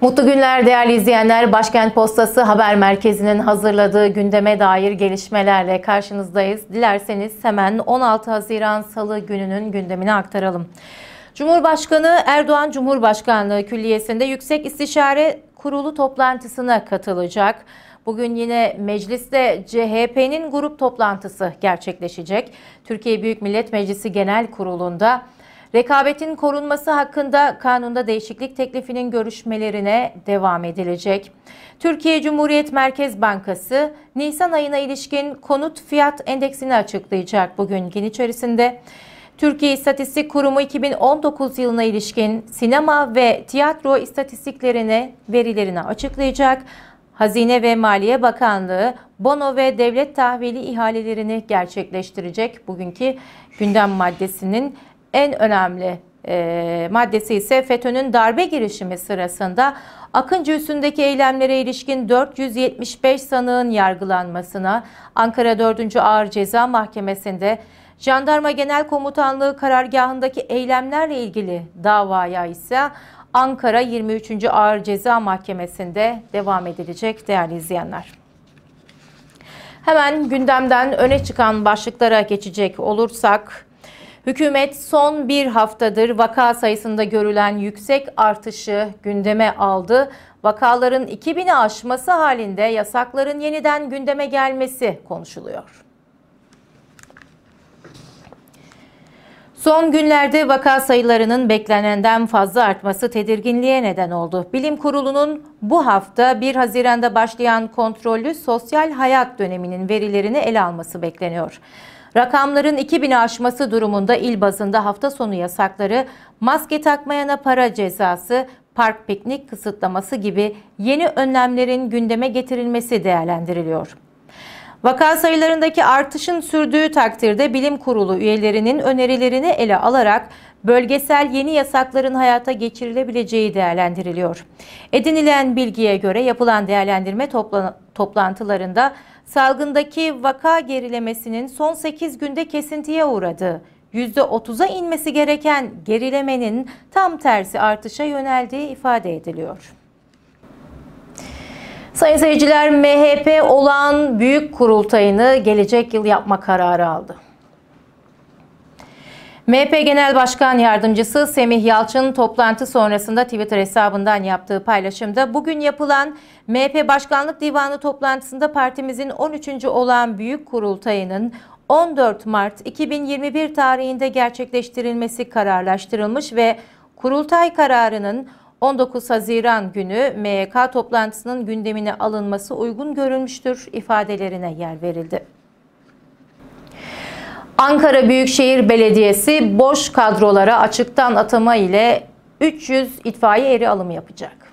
Mutlu günler değerli izleyenler. Başkent Postası Haber Merkezi'nin hazırladığı gündeme dair gelişmelerle karşınızdayız. Dilerseniz hemen 16 Haziran Salı gününün gündemini aktaralım. Cumhurbaşkanı Erdoğan Cumhurbaşkanlığı Külliyesi'nde Yüksek İstişare Kurulu toplantısına katılacak. Bugün yine mecliste CHP'nin grup toplantısı gerçekleşecek. Türkiye Büyük Millet Meclisi Genel Kurulu'nda Rekabetin korunması hakkında kanunda değişiklik teklifinin görüşmelerine devam edilecek. Türkiye Cumhuriyet Merkez Bankası Nisan ayına ilişkin konut fiyat endeksini açıklayacak bugün gün içerisinde. Türkiye İstatistik Kurumu 2019 yılına ilişkin sinema ve tiyatro istatistiklerini, verilerini açıklayacak. Hazine ve Maliye Bakanlığı bono ve devlet tahvili ihalelerini gerçekleştirecek. Bugünkü gündem maddesinin en önemli e, maddesi ise FETÖ'nün darbe girişimi sırasında Akıncı üstündeki eylemlere ilişkin 475 sanığın yargılanmasına Ankara 4. Ağır Ceza Mahkemesi'nde Jandarma Genel Komutanlığı karargahındaki eylemlerle ilgili davaya ise Ankara 23. Ağır Ceza Mahkemesi'nde devam edilecek değerli izleyenler. Hemen gündemden öne çıkan başlıklara geçecek olursak Hükümet son bir haftadır vaka sayısında görülen yüksek artışı gündeme aldı. Vakaların 2000'i aşması halinde yasakların yeniden gündeme gelmesi konuşuluyor. Son günlerde vaka sayılarının beklenenden fazla artması tedirginliğe neden oldu. Bilim Kurulu'nun bu hafta 1 Haziran'da başlayan kontrollü sosyal hayat döneminin verilerini ele alması bekleniyor. Rakamların 2000'i aşması durumunda il bazında hafta sonu yasakları, maske takmayana para cezası, park piknik kısıtlaması gibi yeni önlemlerin gündeme getirilmesi değerlendiriliyor. Vaka sayılarındaki artışın sürdüğü takdirde bilim kurulu üyelerinin önerilerini ele alarak bölgesel yeni yasakların hayata geçirilebileceği değerlendiriliyor. Edinilen bilgiye göre yapılan değerlendirme toplantılarında Salgındaki vaka gerilemesinin son 8 günde kesintiye uğradı. %30'a inmesi gereken gerilemenin tam tersi artışa yöneldiği ifade ediliyor. Sayın seyirciler MHP olan büyük kurultayını gelecek yıl yapma kararı aldı. MHP Genel Başkan Yardımcısı Semih Yalçın toplantı sonrasında Twitter hesabından yaptığı paylaşımda bugün yapılan MHP Başkanlık Divanı toplantısında partimizin 13. olan büyük kurultayının 14 Mart 2021 tarihinde gerçekleştirilmesi kararlaştırılmış ve kurultay kararının 19 Haziran günü MYK toplantısının gündemine alınması uygun görülmüştür ifadelerine yer verildi. Ankara Büyükşehir Belediyesi boş kadrolara açıktan atama ile 300 itfaiye eri alımı yapacak.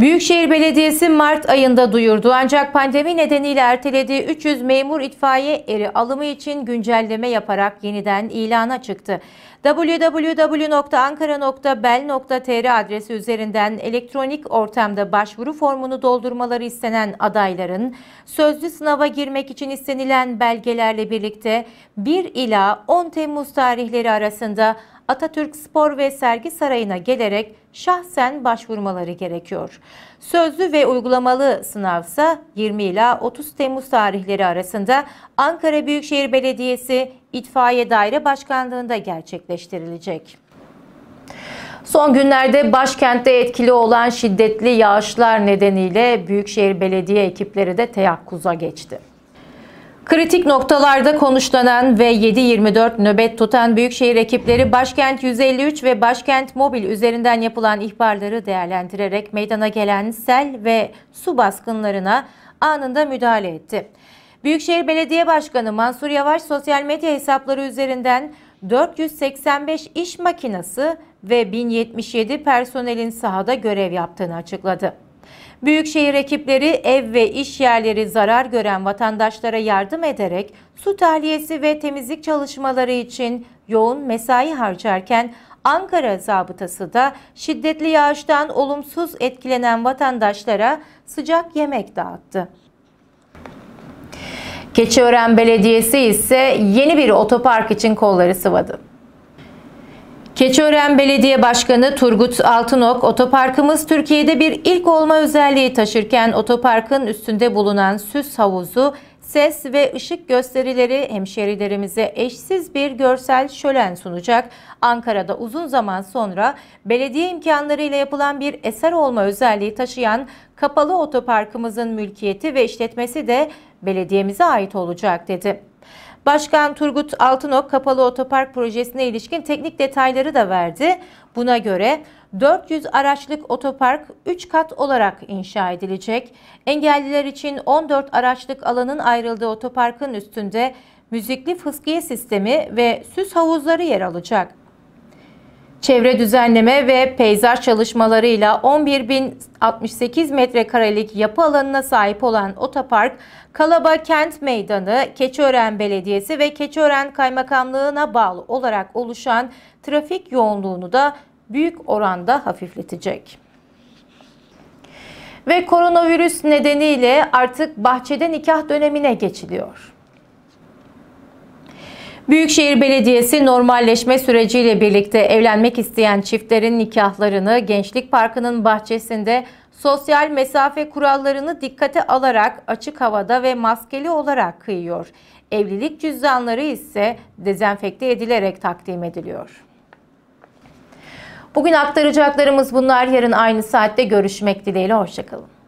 Büyükşehir Belediyesi Mart ayında duyurdu ancak pandemi nedeniyle ertelediği 300 memur itfaiye eri alımı için güncelleme yaparak yeniden ilana çıktı. www.ankara.bel.tr adresi üzerinden elektronik ortamda başvuru formunu doldurmaları istenen adayların sözlü sınava girmek için istenilen belgelerle birlikte 1 ila 10 Temmuz tarihleri arasında Atatürk Spor ve Sergi Sarayı'na gelerek şahsen başvurmaları gerekiyor. Sözlü ve uygulamalı sınavsa 20 ila 30 Temmuz tarihleri arasında Ankara Büyükşehir Belediyesi İtfaiye Daire Başkanlığı'nda gerçekleştirilecek. Son günlerde başkentte etkili olan şiddetli yağışlar nedeniyle Büyükşehir Belediye ekipleri de teyakkuza geçti. Kritik noktalarda konuşlanan ve 7-24 nöbet tutan büyükşehir ekipleri Başkent 153 ve Başkent Mobil üzerinden yapılan ihbarları değerlendirerek meydana gelen sel ve su baskınlarına anında müdahale etti. Büyükşehir Belediye Başkanı Mansur Yavaş sosyal medya hesapları üzerinden 485 iş makinası ve 1077 personelin sahada görev yaptığını açıkladı. Büyükşehir ekipleri ev ve iş yerleri zarar gören vatandaşlara yardım ederek su tahliyesi ve temizlik çalışmaları için yoğun mesai harcarken Ankara zabıtası da şiddetli yağıştan olumsuz etkilenen vatandaşlara sıcak yemek dağıttı. Keçiören Belediyesi ise yeni bir otopark için kolları sıvadı. Keçiören Belediye Başkanı Turgut Altınok, otoparkımız Türkiye'de bir ilk olma özelliği taşırken otoparkın üstünde bulunan süs havuzu, ses ve ışık gösterileri hemşerilerimize eşsiz bir görsel şölen sunacak. Ankara'da uzun zaman sonra belediye imkanlarıyla yapılan bir eser olma özelliği taşıyan kapalı otoparkımızın mülkiyeti ve işletmesi de belediyemize ait olacak dedi. Başkan Turgut Altınok kapalı otopark projesine ilişkin teknik detayları da verdi. Buna göre 400 araçlık otopark 3 kat olarak inşa edilecek. Engelliler için 14 araçlık alanın ayrıldığı otoparkın üstünde müzikli fıskiye sistemi ve süs havuzları yer alacak. Çevre düzenleme ve peyzaj çalışmalarıyla 11.068 metrekarelik yapı alanına sahip olan otopark, Kalaba Kent Meydanı, Keçiören Belediyesi ve Keçiören Kaymakamlığı'na bağlı olarak oluşan trafik yoğunluğunu da büyük oranda hafifletecek. Ve koronavirüs nedeniyle artık bahçede nikah dönemine geçiliyor. Büyükşehir Belediyesi normalleşme süreciyle birlikte evlenmek isteyen çiftlerin nikahlarını Gençlik Parkı'nın bahçesinde sosyal mesafe kurallarını dikkate alarak açık havada ve maskeli olarak kıyıyor. Evlilik cüzdanları ise dezenfekte edilerek takdim ediliyor. Bugün aktaracaklarımız bunlar. Yarın aynı saatte görüşmek dileğiyle. Hoşçakalın.